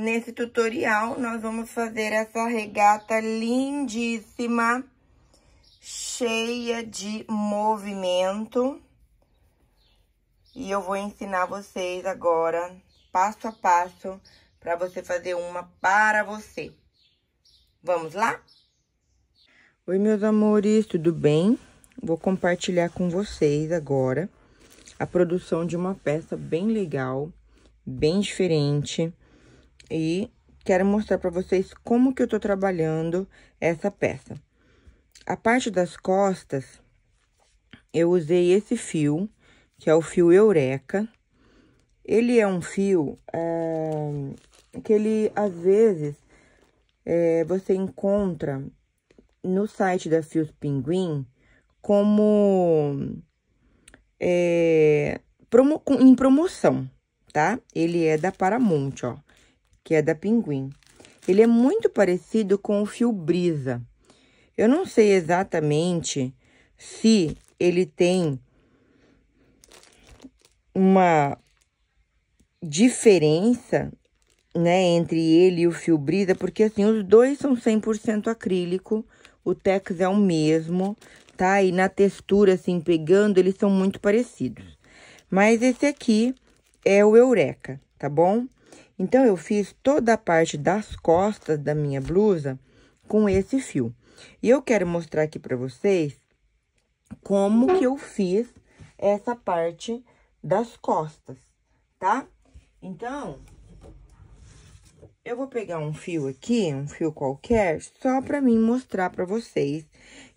Nesse tutorial, nós vamos fazer essa regata lindíssima, cheia de movimento. E eu vou ensinar vocês agora, passo a passo, para você fazer uma para você. Vamos lá? Oi, meus amores, tudo bem? Vou compartilhar com vocês agora a produção de uma peça bem legal, bem diferente e quero mostrar para vocês como que eu tô trabalhando essa peça. A parte das costas, eu usei esse fio, que é o fio Eureka. Ele é um fio é, que ele, às vezes, é, você encontra no site da Fios Pinguim como é, promo, em promoção, tá? Ele é da Paramount, ó que é da Pinguim. Ele é muito parecido com o fio brisa. Eu não sei exatamente se ele tem uma diferença, né, entre ele e o fio brisa, porque assim, os dois são 100% acrílico, o Tex é o mesmo, tá? E na textura assim, pegando, eles são muito parecidos. Mas esse aqui é o Eureka, tá bom? Então, eu fiz toda a parte das costas da minha blusa com esse fio. E eu quero mostrar aqui para vocês como que eu fiz essa parte das costas, tá? Então, eu vou pegar um fio aqui, um fio qualquer, só para mim mostrar para vocês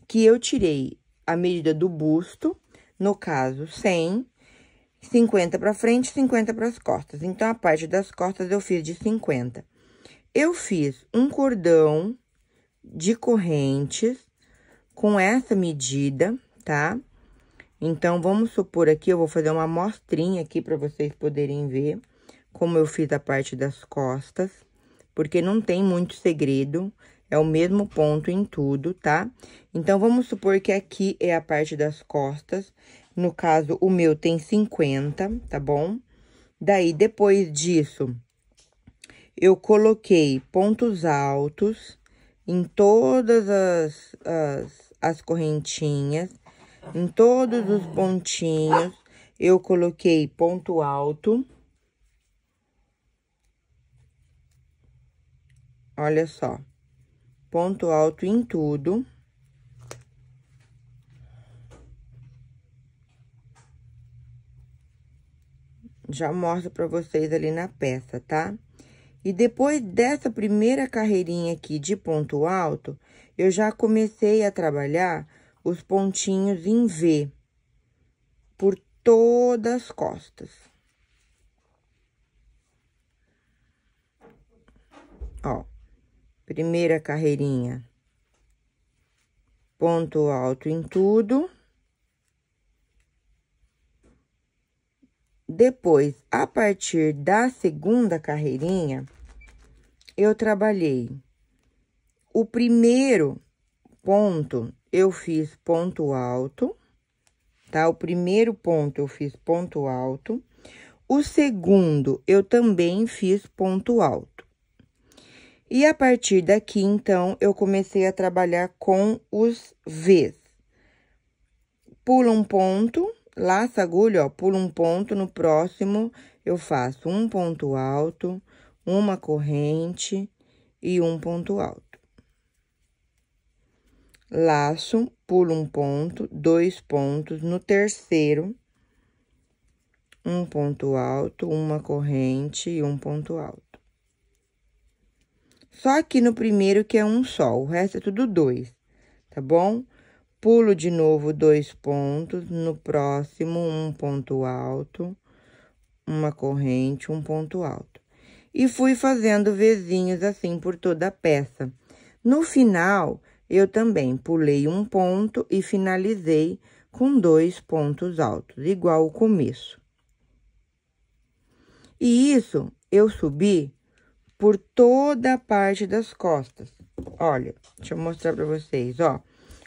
que eu tirei a medida do busto, no caso 100, 50 para frente, 50 para as costas. Então, a parte das costas eu fiz de 50. Eu fiz um cordão de correntes com essa medida, tá? Então, vamos supor aqui, eu vou fazer uma amostrinha aqui para vocês poderem ver como eu fiz a parte das costas, porque não tem muito segredo, é o mesmo ponto em tudo, tá? Então, vamos supor que aqui é a parte das costas no caso, o meu tem 50, tá bom? Daí, depois disso, eu coloquei pontos altos em todas as, as, as correntinhas, em todos os pontinhos, eu coloquei ponto alto. Olha só, ponto alto em tudo. Já mostro para vocês ali na peça, tá? E depois dessa primeira carreirinha aqui de ponto alto, eu já comecei a trabalhar os pontinhos em V por todas as costas. Ó, primeira carreirinha, ponto alto em tudo. Depois, a partir da segunda carreirinha, eu trabalhei. O primeiro ponto eu fiz ponto alto, tá? O primeiro ponto eu fiz ponto alto. O segundo eu também fiz ponto alto. E a partir daqui, então, eu comecei a trabalhar com os Vs. Pula um ponto, laço a agulha, ó, pulo um ponto, no próximo eu faço um ponto alto, uma corrente e um ponto alto. Laço, pulo um ponto, dois pontos, no terceiro, um ponto alto, uma corrente e um ponto alto. Só aqui no primeiro que é um só, o resto é tudo dois, tá bom? pulo de novo dois pontos, no próximo um ponto alto, uma corrente, um ponto alto. E fui fazendo vizinhos assim por toda a peça. No final, eu também pulei um ponto e finalizei com dois pontos altos, igual o começo. E isso eu subi por toda a parte das costas. Olha, deixa eu mostrar para vocês, ó.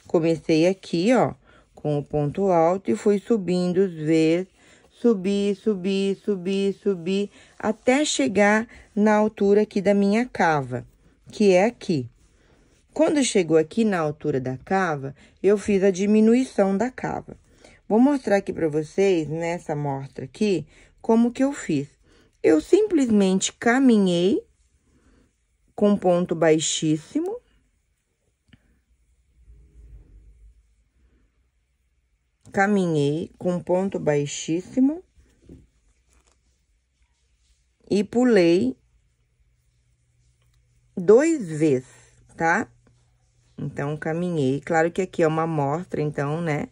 Comecei aqui, ó, com o ponto alto e fui subindo os Vs, subi, subi, subi, subi, até chegar na altura aqui da minha cava, que é aqui. Quando chegou aqui na altura da cava, eu fiz a diminuição da cava. Vou mostrar aqui para vocês, nessa mostra aqui, como que eu fiz. Eu simplesmente caminhei com ponto baixíssimo, caminhei com ponto baixíssimo e pulei dois vezes, tá? Então, caminhei. Claro que aqui é uma amostra, então, né?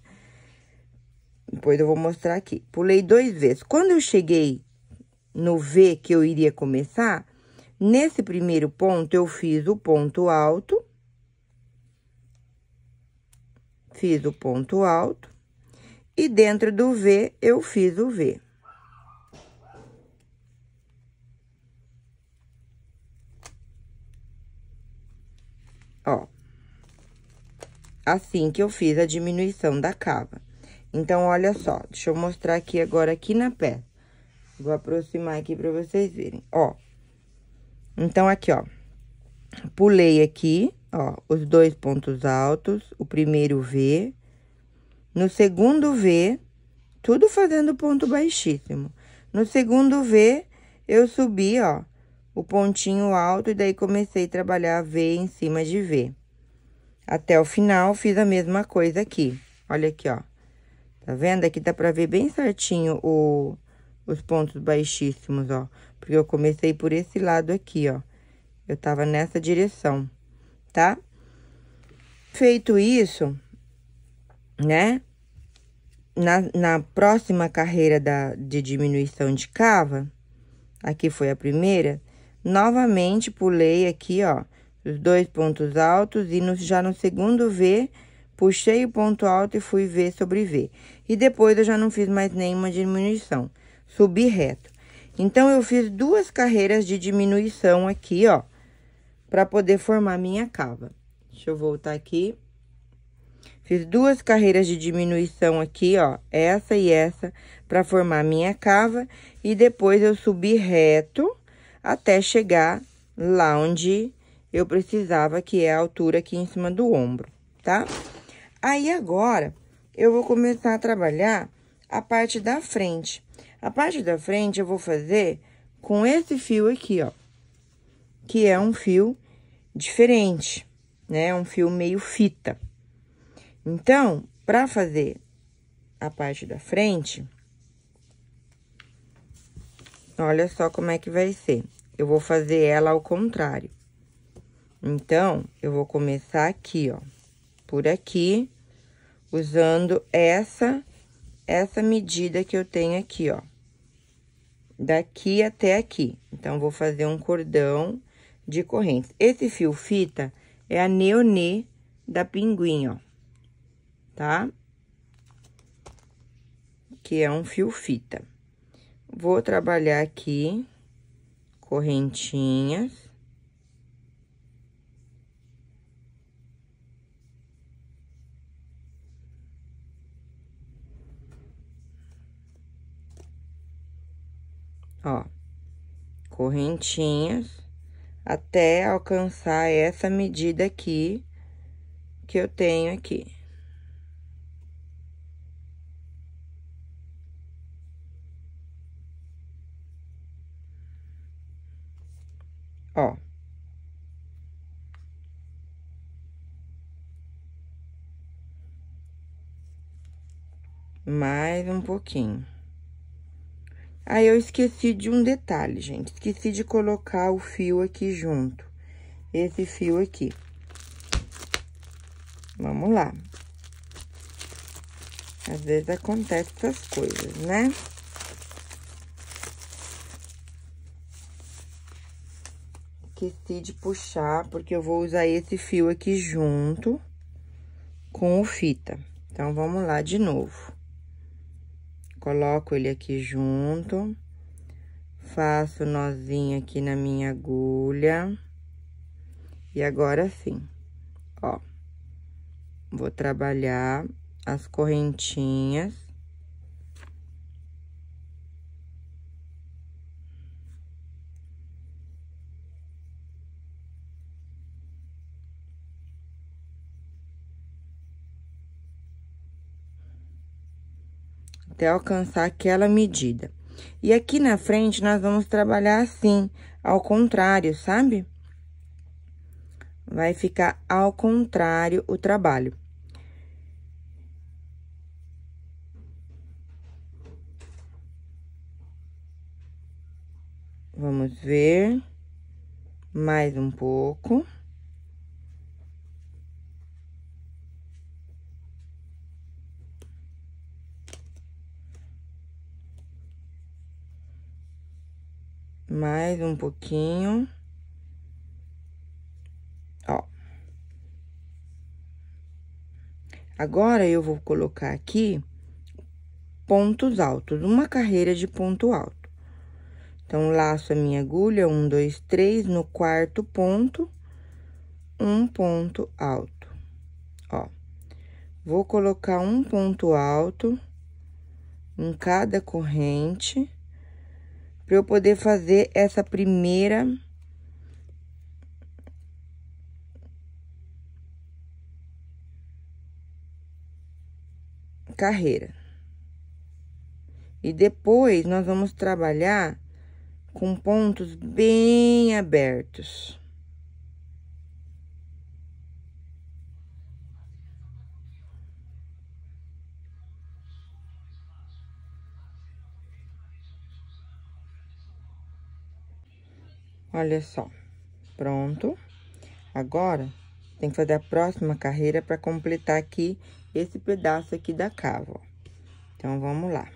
Depois eu vou mostrar aqui. Pulei dois vezes. Quando eu cheguei no V que eu iria começar, nesse primeiro ponto, eu fiz o ponto alto. Fiz o ponto alto. E dentro do V, eu fiz o V. Ó. Assim que eu fiz a diminuição da cava. Então, olha só, deixa eu mostrar aqui agora aqui na peça. Vou aproximar aqui para vocês verem, ó. Então, aqui, ó. Pulei aqui, ó, os dois pontos altos, o primeiro V, no segundo V, tudo fazendo ponto baixíssimo. No segundo V, eu subi, ó, o pontinho alto e daí comecei a trabalhar V em cima de V. Até o final, fiz a mesma coisa aqui. Olha aqui, ó. Tá vendo? Aqui dá pra ver bem certinho o, os pontos baixíssimos, ó. Porque eu comecei por esse lado aqui, ó. Eu tava nessa direção, tá? Feito isso, né? Na, na próxima carreira da, de diminuição de cava, aqui foi a primeira, novamente pulei aqui, ó, os dois pontos altos e no, já no segundo V, puxei o ponto alto e fui V sobre V. E depois eu já não fiz mais nenhuma diminuição, subi reto. Então, eu fiz duas carreiras de diminuição aqui, ó, para poder formar minha cava. Deixa eu voltar aqui. Fiz duas carreiras de diminuição aqui, ó, essa e essa, para formar minha cava. E depois eu subi reto até chegar lá onde eu precisava, que é a altura aqui em cima do ombro, tá? Aí agora, eu vou começar a trabalhar a parte da frente. A parte da frente eu vou fazer com esse fio aqui, ó, que é um fio diferente, né? Um fio meio fita. Então, para fazer a parte da frente, olha só como é que vai ser. Eu vou fazer ela ao contrário. Então, eu vou começar aqui, ó, por aqui, usando essa, essa medida que eu tenho aqui, ó. Daqui até aqui. Então, vou fazer um cordão de correntes. Esse fio fita é a neonê da pinguim, ó tá? Que é um fio fita. Vou trabalhar aqui correntinhas. Ó, correntinhas até alcançar essa medida aqui que eu tenho aqui. Ó. Mais um pouquinho. Aí, ah, eu esqueci de um detalhe, gente. Esqueci de colocar o fio aqui junto. Esse fio aqui. Vamos lá. Às vezes acontece essas coisas, né? Esqueci de puxar, porque eu vou usar esse fio aqui junto com o fita. Então, vamos lá de novo. Coloco ele aqui junto. Faço nozinho aqui na minha agulha. E agora sim, ó. Vou trabalhar as correntinhas até alcançar aquela medida. E aqui na frente, nós vamos trabalhar assim, ao contrário, sabe? Vai ficar ao contrário o trabalho. Vamos ver mais um pouco. mais um pouquinho. Ó. Agora, eu vou colocar aqui pontos altos, uma carreira de ponto alto. Então, laço a minha agulha, um, dois, três, no quarto ponto, um ponto alto. Ó. Vou colocar um ponto alto em cada corrente para eu poder fazer essa primeira carreira. E depois nós vamos trabalhar com pontos bem abertos. Olha só, pronto. Agora, tem que fazer a próxima carreira para completar aqui esse pedaço aqui da cava, ó. Então, vamos lá.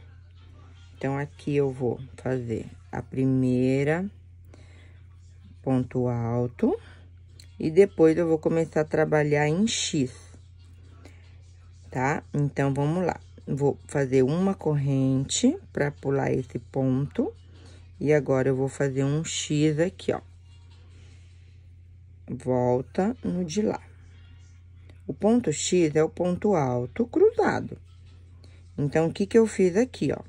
Então, aqui eu vou fazer a primeira ponto alto e depois eu vou começar a trabalhar em X, tá? Então, vamos lá. Vou fazer uma corrente para pular esse ponto e agora, eu vou fazer um X aqui, ó. Volta no de lá. O ponto X é o ponto alto cruzado. Então, o que que eu fiz aqui, ó?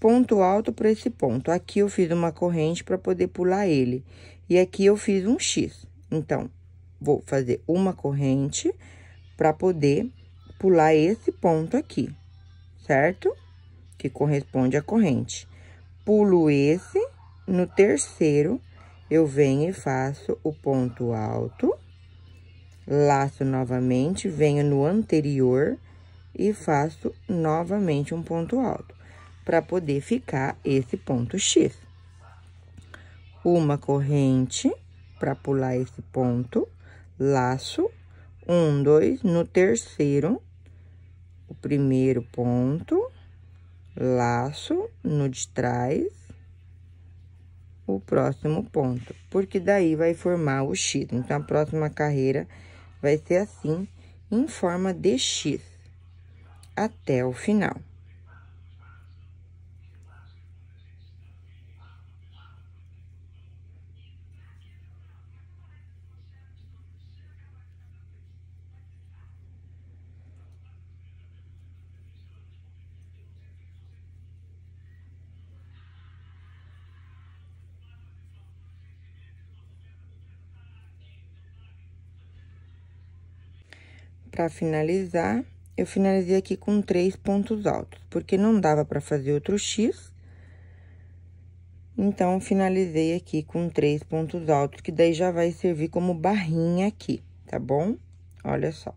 Ponto alto para esse ponto. Aqui eu fiz uma corrente para poder pular ele. E aqui eu fiz um X. Então, vou fazer uma corrente para poder pular esse ponto aqui, certo? Que corresponde à corrente pulo esse, no terceiro, eu venho e faço o ponto alto, laço novamente, venho no anterior e faço novamente um ponto alto, para poder ficar esse ponto X. Uma corrente para pular esse ponto, laço, um, dois, no terceiro, o primeiro ponto, laço no de trás, o próximo ponto, porque daí vai formar o X. Então, a próxima carreira vai ser assim, em forma de X, até o final. Para finalizar, eu finalizei aqui com três pontos altos, porque não dava para fazer outro X. Então, finalizei aqui com três pontos altos, que daí já vai servir como barrinha aqui, tá bom? Olha só.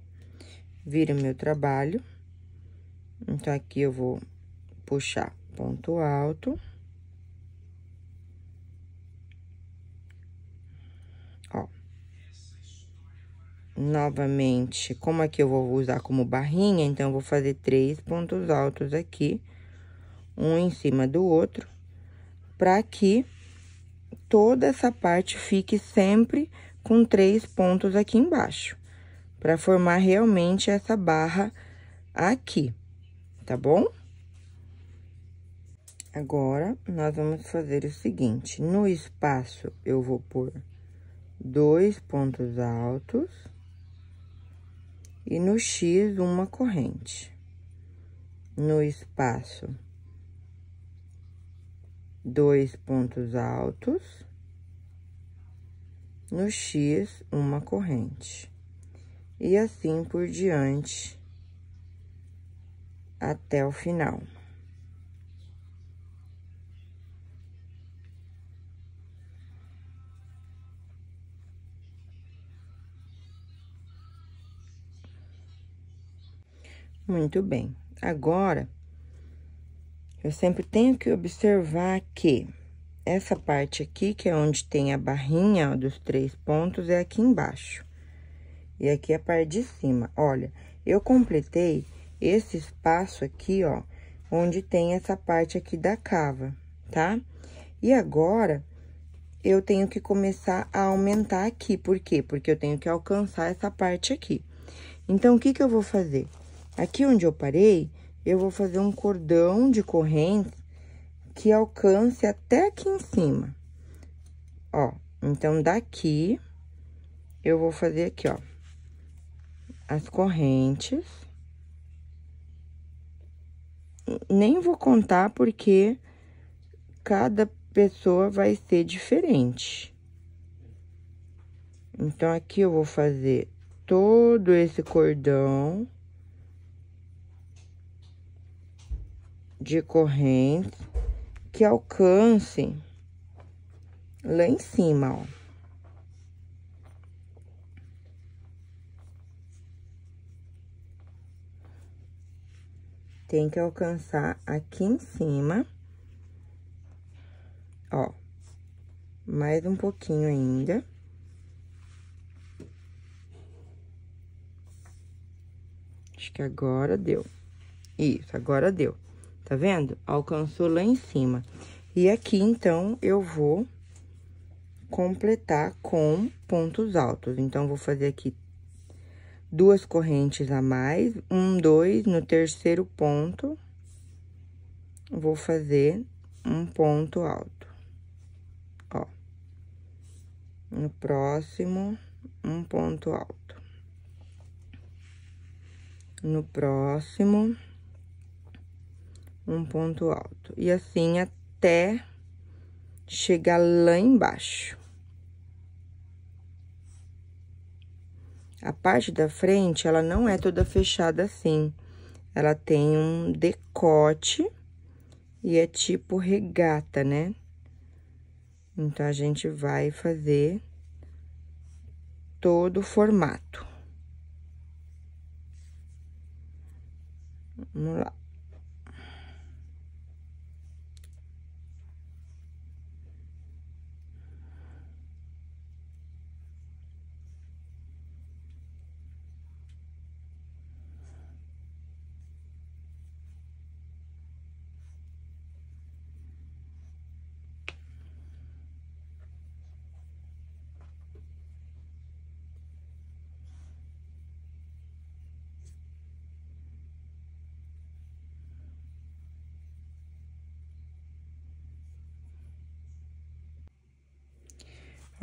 Vira meu trabalho. Então, aqui eu vou puxar ponto alto. novamente, como aqui eu vou usar como barrinha, então eu vou fazer três pontos altos aqui, um em cima do outro, para que toda essa parte fique sempre com três pontos aqui embaixo, para formar realmente essa barra aqui, tá bom? Agora, nós vamos fazer o seguinte, no espaço eu vou pôr dois pontos altos, e no X uma corrente no espaço dois pontos altos no X uma corrente e assim por diante até o final. Muito bem. Agora, eu sempre tenho que observar que essa parte aqui, que é onde tem a barrinha ó, dos três pontos, é aqui embaixo. E aqui é a parte de cima. Olha, eu completei esse espaço aqui, ó, onde tem essa parte aqui da cava, tá? E agora, eu tenho que começar a aumentar aqui. Por quê? Porque eu tenho que alcançar essa parte aqui. Então, o que que eu vou fazer? Aqui onde eu parei, eu vou fazer um cordão de corrente que alcance até aqui em cima. Ó, então, daqui, eu vou fazer aqui, ó, as correntes. Nem vou contar porque cada pessoa vai ser diferente. Então, aqui eu vou fazer todo esse cordão. de corrente que alcance lá em cima, ó. Tem que alcançar aqui em cima, ó, mais um pouquinho ainda. Acho que agora deu. Isso, agora deu tá vendo? Alcançou lá em cima. E aqui, então, eu vou completar com pontos altos. Então, vou fazer aqui duas correntes a mais, um, dois, no terceiro ponto, vou fazer um ponto alto. Ó. No próximo, um ponto alto. No próximo um ponto alto. E assim até chegar lá embaixo. A parte da frente, ela não é toda fechada assim. Ela tem um decote e é tipo regata, né? Então, a gente vai fazer todo o formato. Vamos lá.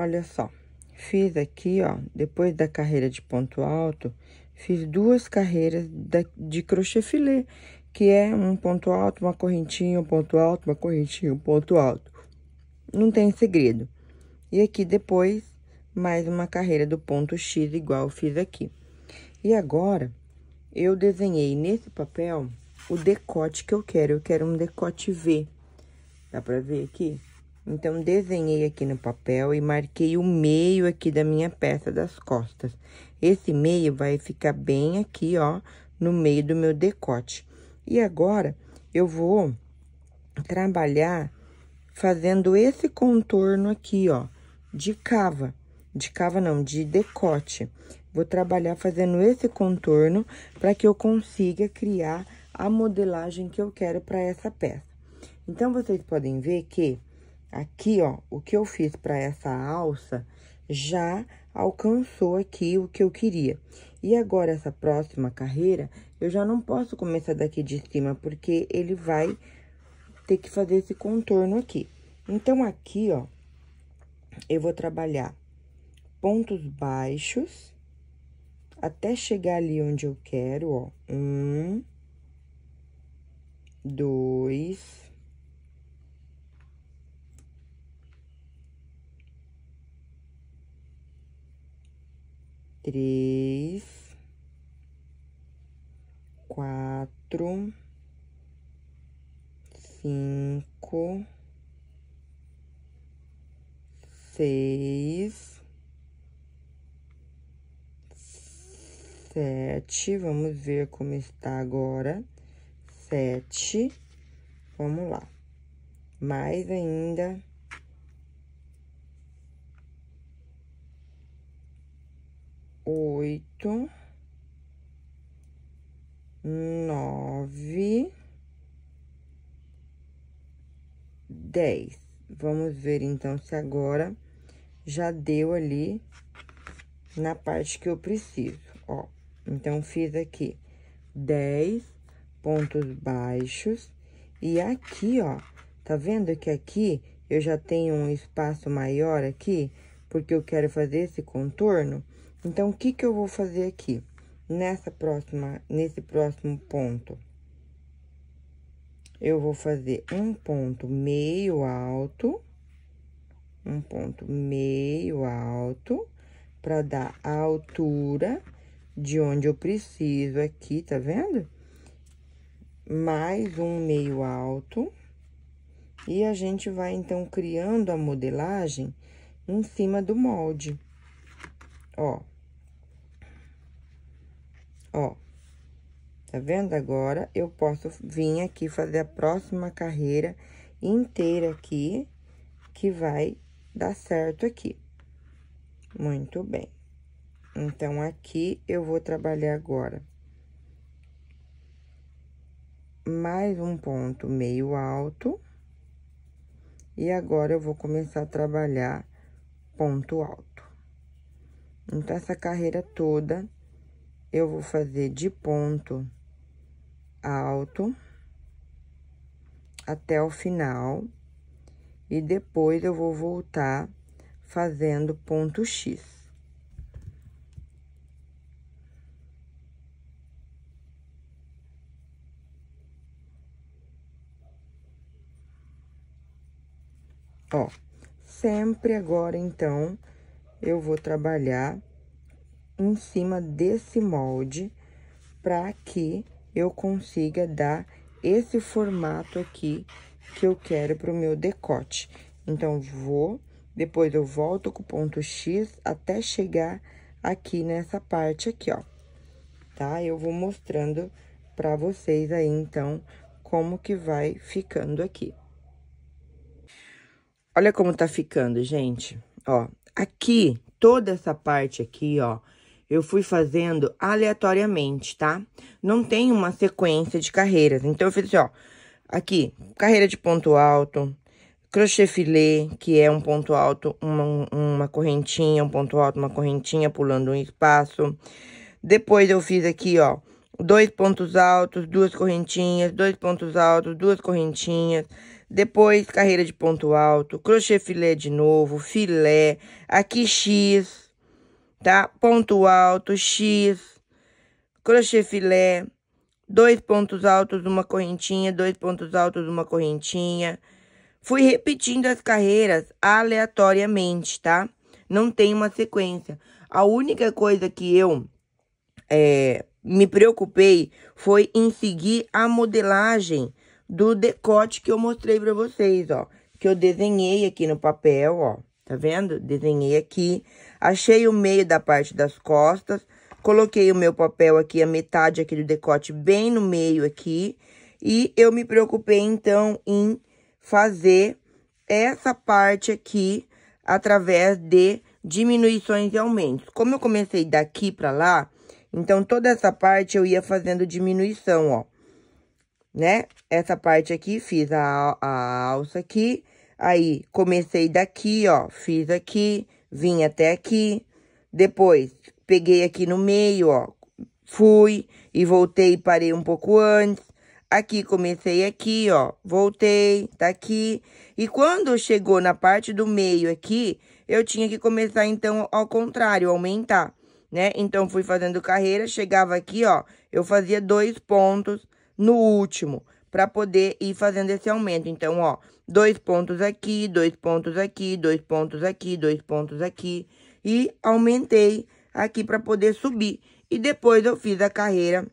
Olha só, fiz aqui, ó, depois da carreira de ponto alto, fiz duas carreiras de crochê filé, que é um ponto alto, uma correntinha, um ponto alto, uma correntinha, um ponto alto. Não tem segredo. E aqui depois, mais uma carreira do ponto X, igual eu fiz aqui. E agora, eu desenhei nesse papel o decote que eu quero. Eu quero um decote V. Dá pra ver aqui? Então, desenhei aqui no papel e marquei o meio aqui da minha peça das costas. Esse meio vai ficar bem aqui, ó, no meio do meu decote. E agora, eu vou trabalhar fazendo esse contorno aqui, ó, de cava. De cava não, de decote. Vou trabalhar fazendo esse contorno para que eu consiga criar a modelagem que eu quero para essa peça. Então, vocês podem ver que Aqui, ó, o que eu fiz para essa alça já alcançou aqui o que eu queria. E agora, essa próxima carreira, eu já não posso começar daqui de cima, porque ele vai ter que fazer esse contorno aqui. Então, aqui, ó, eu vou trabalhar pontos baixos até chegar ali onde eu quero, ó. Um, dois, três, quatro, cinco, seis, sete. Vamos ver como está agora. Sete. Vamos lá. Mais ainda oito, nove, dez. Vamos ver, então, se agora já deu ali na parte que eu preciso, ó. Então, fiz aqui dez pontos baixos e aqui, ó, tá vendo que aqui eu já tenho um espaço maior aqui? Porque eu quero fazer esse contorno. Então, o que que eu vou fazer aqui? Nessa próxima, nesse próximo ponto, eu vou fazer um ponto meio alto, um ponto meio alto, para dar a altura de onde eu preciso aqui, tá vendo? Mais um meio alto. E a gente vai, então, criando a modelagem em cima do molde. Ó, Ó, tá vendo? Agora, eu posso vir aqui fazer a próxima carreira inteira aqui, que vai dar certo aqui. Muito bem. Então, aqui eu vou trabalhar agora. Mais um ponto meio alto. E agora, eu vou começar a trabalhar ponto alto. Então, essa carreira toda eu vou fazer de ponto alto até o final e depois eu vou voltar fazendo ponto X. Ó, sempre agora, então, eu vou trabalhar em cima desse molde para que eu consiga dar esse formato aqui que eu quero para o meu decote. Então, vou, depois eu volto com o ponto X até chegar aqui nessa parte aqui, ó. Tá? Eu vou mostrando para vocês aí, então, como que vai ficando aqui. Olha como tá ficando, gente. Ó, aqui, toda essa parte aqui, ó, eu fui fazendo aleatoriamente, tá? Não tem uma sequência de carreiras. Então, eu fiz assim, ó. Aqui, carreira de ponto alto, crochê filé, que é um ponto alto, uma, uma correntinha, um ponto alto, uma correntinha, pulando um espaço. Depois eu fiz aqui, ó, dois pontos altos, duas correntinhas, dois pontos altos, duas correntinhas. Depois, carreira de ponto alto, crochê filé de novo, filé, aqui X, tá? Ponto alto, X, crochê filé, dois pontos altos, uma correntinha, dois pontos altos, uma correntinha. Fui repetindo as carreiras aleatoriamente, tá? Não tem uma sequência. A única coisa que eu é, me preocupei foi em seguir a modelagem do decote que eu mostrei para vocês, ó. Que eu desenhei aqui no papel, ó. Tá vendo? Desenhei aqui. Achei o meio da parte das costas, coloquei o meu papel aqui, a metade aqui do decote bem no meio aqui. E eu me preocupei, então, em fazer essa parte aqui através de diminuições e aumentos. Como eu comecei daqui pra lá, então toda essa parte eu ia fazendo diminuição, ó. Né? Essa parte aqui, fiz a, a alça aqui. Aí, comecei daqui, ó, fiz aqui vim até aqui, depois peguei aqui no meio, ó, fui e voltei e parei um pouco antes. Aqui comecei aqui, ó, voltei, tá aqui. E quando chegou na parte do meio aqui, eu tinha que começar então ao contrário, aumentar, né? Então fui fazendo carreira, chegava aqui, ó, eu fazia dois pontos no último para poder ir fazendo esse aumento. Então, ó, dois pontos aqui, dois pontos aqui, dois pontos aqui, dois pontos aqui. E aumentei aqui para poder subir. E depois eu fiz a carreira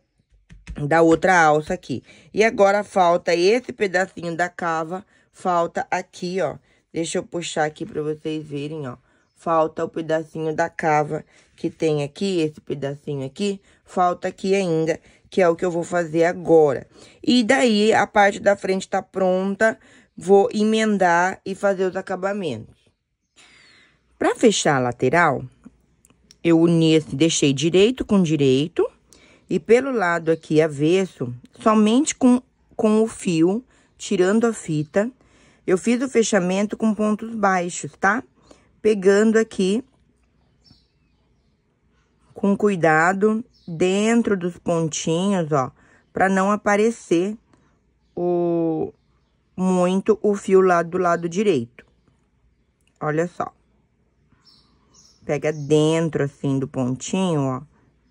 da outra alça aqui. E agora falta esse pedacinho da cava, falta aqui, ó. Deixa eu puxar aqui para vocês verem, ó. Falta o pedacinho da cava que tem aqui, esse pedacinho aqui, falta aqui ainda que é o que eu vou fazer agora. E daí a parte da frente está pronta, vou emendar e fazer os acabamentos. Para fechar a lateral, eu uni esse, deixei direito com direito e pelo lado aqui avesso, somente com, com o fio, tirando a fita, eu fiz o fechamento com pontos baixos, tá? Pegando aqui com cuidado dentro dos pontinhos, ó, para não aparecer o muito o fio lá do lado direito. Olha só. Pega dentro assim do pontinho, ó,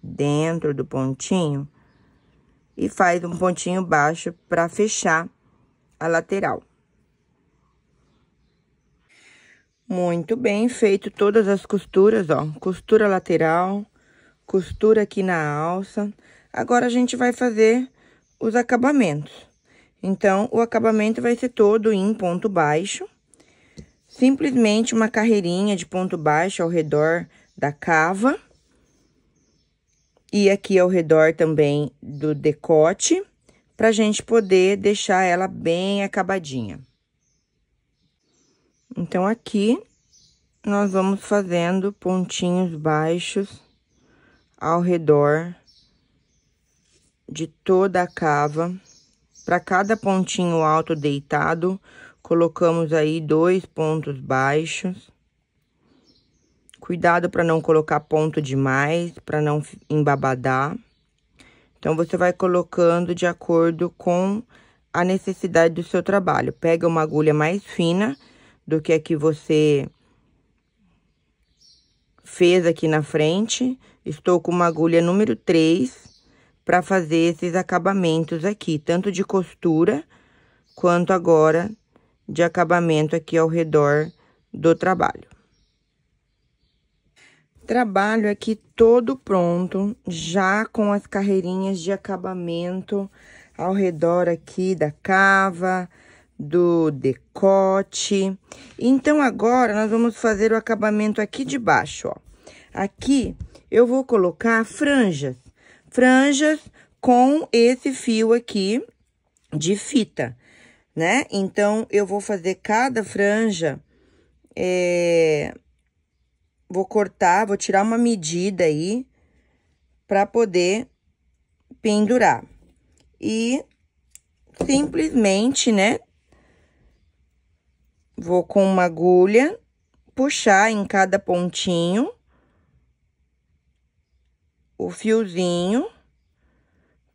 dentro do pontinho e faz um pontinho baixo para fechar a lateral. Muito bem feito todas as costuras, ó. Costura lateral, costura aqui na alça. Agora, a gente vai fazer os acabamentos. Então, o acabamento vai ser todo em ponto baixo. Simplesmente uma carreirinha de ponto baixo ao redor da cava. E aqui ao redor também do decote, pra gente poder deixar ela bem acabadinha. Então, aqui nós vamos fazendo pontinhos baixos ao redor de toda a cava. Para cada pontinho alto deitado, colocamos aí dois pontos baixos. Cuidado para não colocar ponto demais, para não embabadar. Então, você vai colocando de acordo com a necessidade do seu trabalho. Pega uma agulha mais fina do que a que você fez aqui na frente Estou com uma agulha número 3 para fazer esses acabamentos aqui, tanto de costura quanto agora de acabamento aqui ao redor do trabalho. Trabalho aqui todo pronto, já com as carreirinhas de acabamento ao redor aqui da cava, do decote. Então, agora, nós vamos fazer o acabamento aqui de baixo, ó. Aqui, eu vou colocar franjas. Franjas com esse fio aqui de fita, né? Então, eu vou fazer cada franja, é... vou cortar, vou tirar uma medida aí para poder pendurar. E simplesmente, né, vou com uma agulha puxar em cada pontinho o fiozinho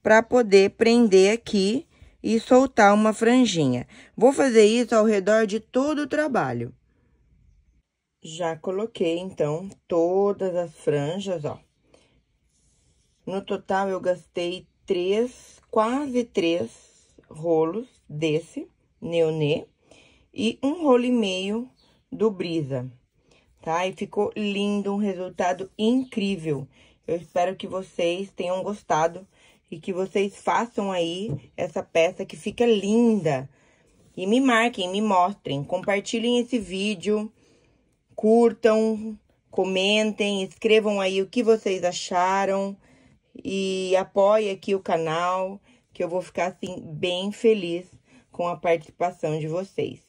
para poder prender aqui e soltar uma franjinha. Vou fazer isso ao redor de todo o trabalho. Já coloquei, então, todas as franjas, ó. No total, eu gastei três, quase três rolos desse neonê e um rolo e meio do brisa, tá? E ficou lindo, um resultado incrível. Eu espero que vocês tenham gostado e que vocês façam aí essa peça que fica linda. E me marquem, me mostrem, compartilhem esse vídeo, curtam, comentem, escrevam aí o que vocês acharam e apoiem aqui o canal, que eu vou ficar assim bem feliz com a participação de vocês.